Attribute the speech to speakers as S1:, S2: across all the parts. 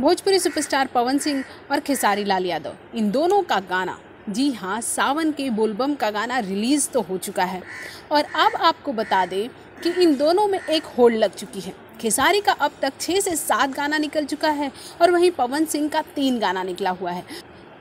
S1: Bhojpuri superstar पवन सिंह और खेसारी लाल यादव इन दोनों का गाना जी हाँ सावन के बोलबम का गाना रिलीज़ तो हो चुका है और अब आपको बता दें कि इन दोनों में एक होल्ड लग चुकी है खेसारी का अब तक छः से सात गाना निकल चुका है और वहीं पवन सिंह का तीन गाना निकला हुआ है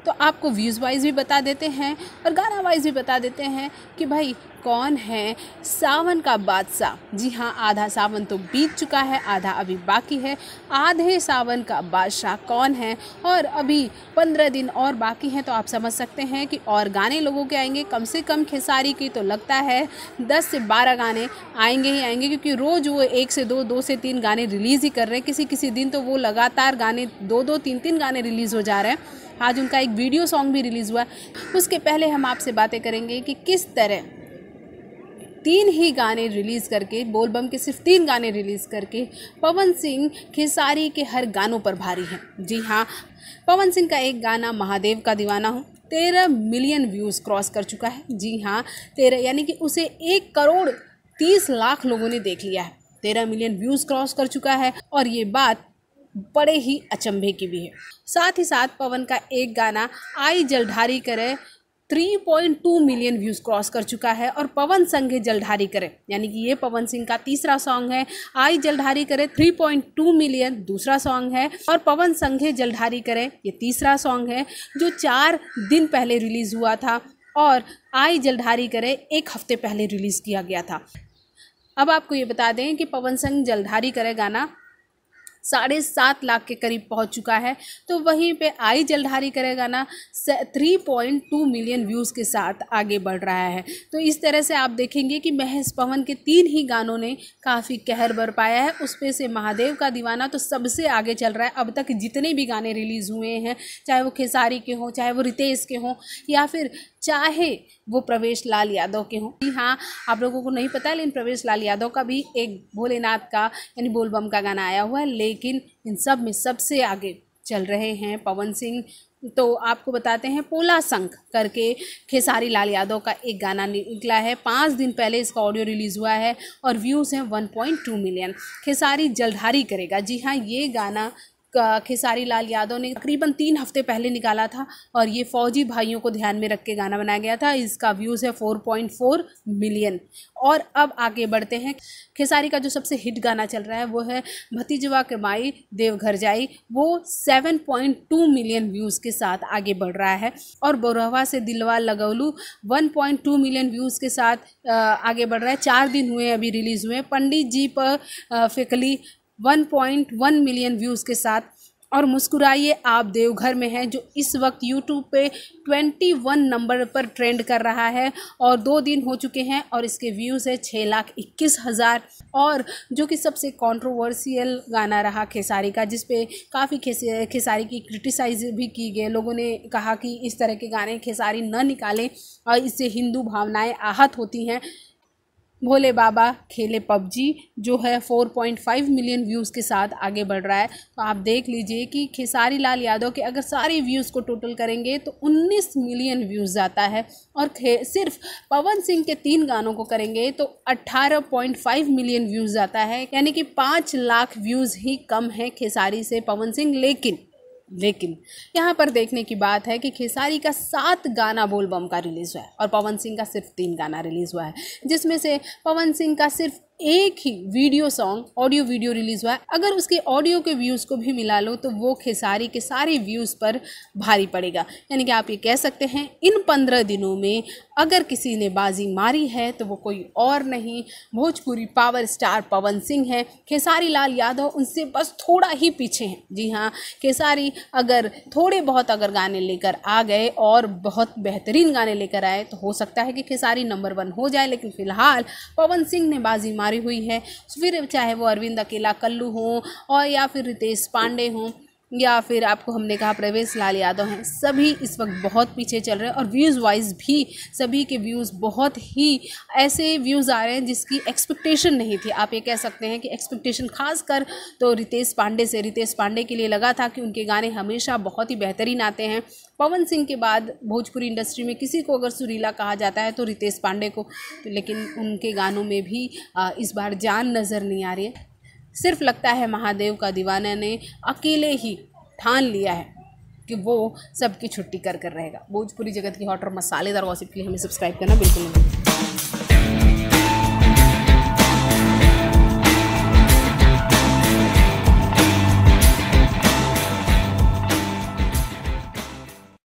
S1: तो आपको व्यूज़ वाइज भी बता देते हैं और गाना वाइज भी बता देते हैं कि भाई कौन है सावन का बादशाह जी हाँ आधा सावन तो बीत चुका है आधा अभी बाकी है आधे सावन का बादशाह कौन है और अभी पंद्रह दिन और बाकी हैं तो आप समझ सकते हैं कि और गाने लोगों के आएंगे कम से कम खेसारी की तो लगता है दस से बारह गाने आएंगे ही आएंगे क्योंकि रोज़ वो एक से दो दो से तीन गाने रिलीज़ ही कर रहे हैं किसी किसी दिन तो वो लगातार गाने दो दो तीन तीन गाने रिलीज़ हो जा रहे हैं आज उनका एक वीडियो सॉन्ग भी रिलीज़ हुआ उसके पहले हम आपसे बातें करेंगे कि किस तरह तीन ही गाने रिलीज़ करके बोलबम के सिर्फ तीन गाने रिलीज़ करके पवन सिंह खेसारी के हर गानों पर भारी हैं जी हाँ पवन सिंह का एक गाना महादेव का दीवाना हूँ तेरह मिलियन व्यूज़ क्रॉस कर चुका है जी हाँ तेरह यानी कि उसे एक करोड़ तीस लाख लोगों ने देख लिया है तेरह मिलियन व्यूज़ क्रॉस कर चुका है और ये बात बड़े ही अचंभे की भी है साथ ही साथ पवन का एक गाना आई जलढारी करे 3.2 मिलियन व्यूज़ क्रॉस कर चुका है और पवन संघ जलधारी करे यानी कि ये पवन सिंह का तीसरा सॉन्ग है आई जलधारी करे 3.2 मिलियन दूसरा सॉन्ग है और पवन संघ जलधारी करे ये तीसरा सॉन्ग है जो चार दिन पहले रिलीज़ हुआ था और आई जलधारी करे एक हफ्ते पहले रिलीज़ किया गया था अब आपको ये बता दें कि पवन संघ जलधारी करे गाना साढ़े सात लाख के करीब पहुंच चुका है तो वहीं पे आई जलधारी करेगा गाना three point two million views के साथ आगे बढ़ रहा है तो इस तरह से आप देखेंगे कि महेश पवन के तीन ही गानों ने काफ़ी कहर बर पाया है पर से महादेव का दीवाना तो सबसे आगे चल रहा है अब तक जितने भी गाने रिलीज़ हुए हैं चाहे वो खेसारी के हों चाहे वो रितेश के हों या फिर चाहे वो प्रवेश लाल यादव के हों जी हाँ आप लोगों को नहीं पता लेकिन प्रवेश लाल यादव का भी एक भोलेनाथ का यानी बोलबम का गाना आया हुआ है लेकिन इन सब में सबसे आगे चल रहे हैं पवन सिंह तो आपको बताते हैं पोला संख करके खेसारी लाल यादव का एक गाना निकला है पाँच दिन पहले इसका ऑडियो रिलीज़ हुआ है और व्यूज़ हैं 1.2 मिलियन खेसारी जलधारी करेगा जी हाँ ये गाना खेसारी लाल यादव ने तकरीबन तीन हफ्ते पहले निकाला था और ये फौजी भाइयों को ध्यान में रख के गाना बनाया गया था इसका व्यूज़ है 4.4 मिलियन और अब आगे बढ़ते हैं खेसारी का जो सबसे हिट गाना चल रहा है वो है भतीजवा के माई देवघर जाई वो 7.2 मिलियन व्यूज़ के साथ आगे बढ़ रहा है और बोरहवा से दिलवा लगौलू वन मिलियन व्यूज़ के साथ आगे बढ़ रहा है चार दिन हुए अभी रिलीज़ हुए पंडित जी पर फिकली 1.1 मिलियन व्यूज़ के साथ और मुस्कुराइए आप देवघर में हैं जो इस वक्त यूट्यूब पे 21 नंबर पर ट्रेंड कर रहा है और दो दिन हो चुके हैं और इसके व्यूज़ है छः लाख इक्कीस हज़ार और जो कि सबसे कंट्रोवर्शियल गाना रहा खेसारी का जिसपे काफ़ी खेस खेसारी की क्रिटिसाइज भी की गई लोगों ने कहा कि इस तरह के गाने खेसारी न निकालें और इससे हिंदू भावनाएँ आहत होती हैं भोले बाबा खेले पबजी जो है 4.5 मिलियन व्यूज़ के साथ आगे बढ़ रहा है तो आप देख लीजिए कि खेसारी लाल यादव के अगर सारे व्यूज़ को टोटल करेंगे तो 19 मिलियन व्यूज़ आता है और सिर्फ पवन सिंह के तीन गानों को करेंगे तो 18.5 मिलियन व्यूज़ आता है यानी कि पाँच लाख व्यूज़ ही कम है खेसारी से पवन सिंह लेकिन लेकिन यहाँ पर देखने की बात है कि खेसारी का सात गाना बोलबम का रिलीज़ हुआ है और पवन सिंह का सिर्फ तीन गाना रिलीज़ हुआ है जिसमें से पवन सिंह का सिर्फ एक ही video song audio video release हुआ है अगर उसके ऑडियो के व्यूज़ को भी मिला लो तो वो खेसारी के सारे व्यूज़ पर भारी पड़ेगा यानी कि आप ये कह सकते हैं इन पंद्रह दिनों में अगर किसी ने बाजी मारी है तो वो कोई और नहीं भोजपुरी पावर स्टार पवन सिंह है खेसारी लाल यादव उनसे बस थोड़ा ही पीछे हैं जी हाँ खेसारी अगर थोड़े बहुत अगर गाने लेकर आ गए और बहुत बेहतरीन गाने लेकर आए तो हो सकता है कि खेसारी नंबर वन हो जाए लेकिन फ़िलहाल पवन सिंह ने बाजी मारी हुई है फिर चाहे वो अरविंद अकेला कल्लू हों और या फिर रितेश पांडे हों या फिर आपको हमने कहा प्रवेश लाल यादव हैं सभी इस वक्त बहुत पीछे चल रहे हैं और व्यूज़ वाइज भी सभी के व्यूज़ बहुत ही ऐसे व्यूज़ आ रहे हैं जिसकी एक्सपेक्टेशन नहीं थी आप ये कह सकते हैं कि एक्सपेक्टेशन खास कर तो रितेश पांडे से रितेश पांडे के लिए लगा था कि उनके गाने हमेशा बहुत ही बेहतरीन आते हैं पवन सिंह के बाद भोजपुरी इंडस्ट्री में किसी को अगर सुरीला कहा जाता है तो रितेश पांडे को तो लेकिन उनके गानों में भी इस बार जान नज़र नहीं आ रही है सिर्फ लगता है महादेव का दीवाना ने अकेले ही ठान लिया है कि वो सबकी छुट्टी कर कर रहेगा भोजपुरी जगत की हॉट और मसालेदार वॉसिप के लिए हमें सब्सक्राइब करना बिल्कुल नहीं